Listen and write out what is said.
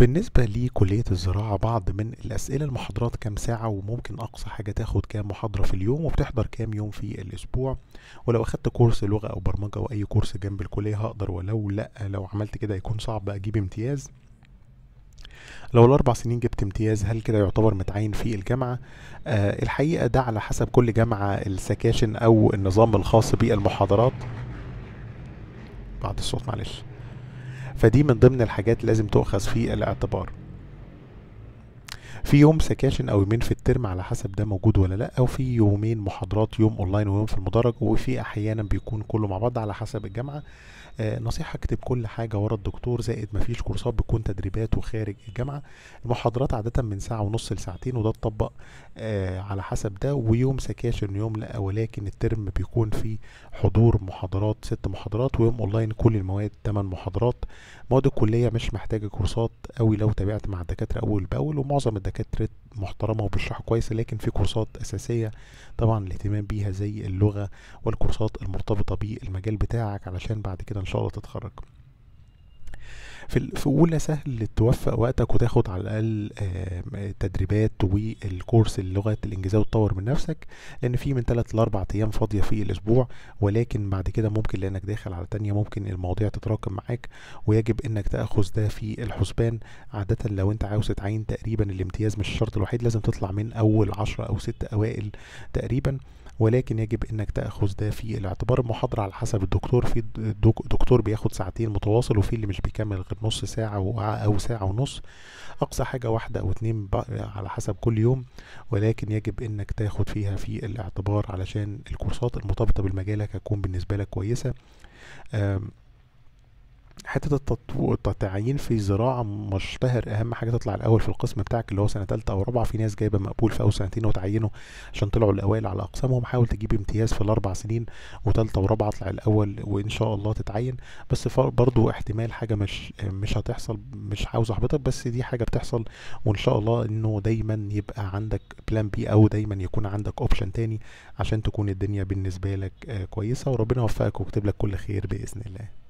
بالنسبة لكلية الزراعة بعض من الأسئلة المحاضرات كام ساعة وممكن أقصى حاجة تاخد كام محاضرة في اليوم وبتحضر كام يوم في الأسبوع ولو أخدت كورس لغة أو برمجة أو أي كورس جنب الكلية هقدر ولو لأ لو عملت كده هيكون صعب أجيب امتياز لو الأربع سنين جبت امتياز هل كده يعتبر متعين في الجامعة؟ آه الحقيقة ده على حسب كل جامعة السكاشن أو النظام الخاص بالمحاضرات بعد الصوت معلش فدي من ضمن الحاجات لازم تؤخذ في الاعتبار في يوم سكاشن او يومين في الترم على حسب ده موجود ولا لا او في يومين محاضرات يوم اونلاين ويوم في المدرج وفي احيانا بيكون كله مع بعض على حسب الجامعه آه نصيحه اكتب كل حاجه ورا الدكتور زائد مفيش كورسات بتكون تدريبات وخارج الجامعه المحاضرات عاده من ساعه ونص لساعتين وده اتطبق آه على حسب ده ويوم سكاشن يوم لا ولكن الترم بيكون فيه حضور محاضرات ست محاضرات ويوم اونلاين كل المواد ثمان محاضرات مواد الكليه مش محتاجه كورسات قوي لو تابعت مع الدكاتره اول باول ومعظم الدكاتره دكاتره محترمه وبيشرحوا كويس لكن في كورسات اساسيه طبعا الاهتمام بيها زي اللغه والكورسات المرتبطه بالمجال بتاعك علشان بعد كده ان شاء الله تتخرج في, في اولى سهل توفق وقتك وتاخد على الاقل آه، تدريبات والكورس اللغه الانجليزيه وتطور من نفسك لان في من 3 ل 4 ايام فاضيه في الاسبوع ولكن بعد كده ممكن لانك داخل على تانية ممكن المواضيع تتراكم معاك ويجب انك تاخذ ده في الحسبان عاده لو انت عاوز تعين تقريبا الامتياز مش الشرط الوحيد لازم تطلع من اول 10 او 6 اوائل تقريبا ولكن يجب انك تاخذ ده في الاعتبار المحاضره على حسب الدكتور في دكتور بياخد ساعتين متواصل وفي اللي مش بيكمل غير ممكن نص ساعة أو ساعة ونص أقصى حاجة واحدة أو اتنين على حسب كل يوم ولكن يجب إنك تاخد فيها في الاعتبار علشان الكورسات المرتبطة بمجالك هتكون بالنسبة لك كويسة حته التعيين في زراعه مشتهر اهم حاجه تطلع الاول في القسم بتاعك اللي هو سنه ثالثه او رابعه في ناس جايبه مقبول في اول سنتين وتعينوا عشان طلعوا الاوائل على اقسامهم حاول تجيب امتياز في الاربع سنين وثالثه ورابعه اطلع الاول وان شاء الله تتعين بس برضو احتمال حاجه مش مش هتحصل مش عاوز احبطك بس دي حاجه بتحصل وان شاء الله انه دايما يبقى عندك بلان بي او دايما يكون عندك اوبشن تاني عشان تكون الدنيا بالنسبه لك آه، كويسه وربنا يوفقك ويكتب لك كل خير باذن الله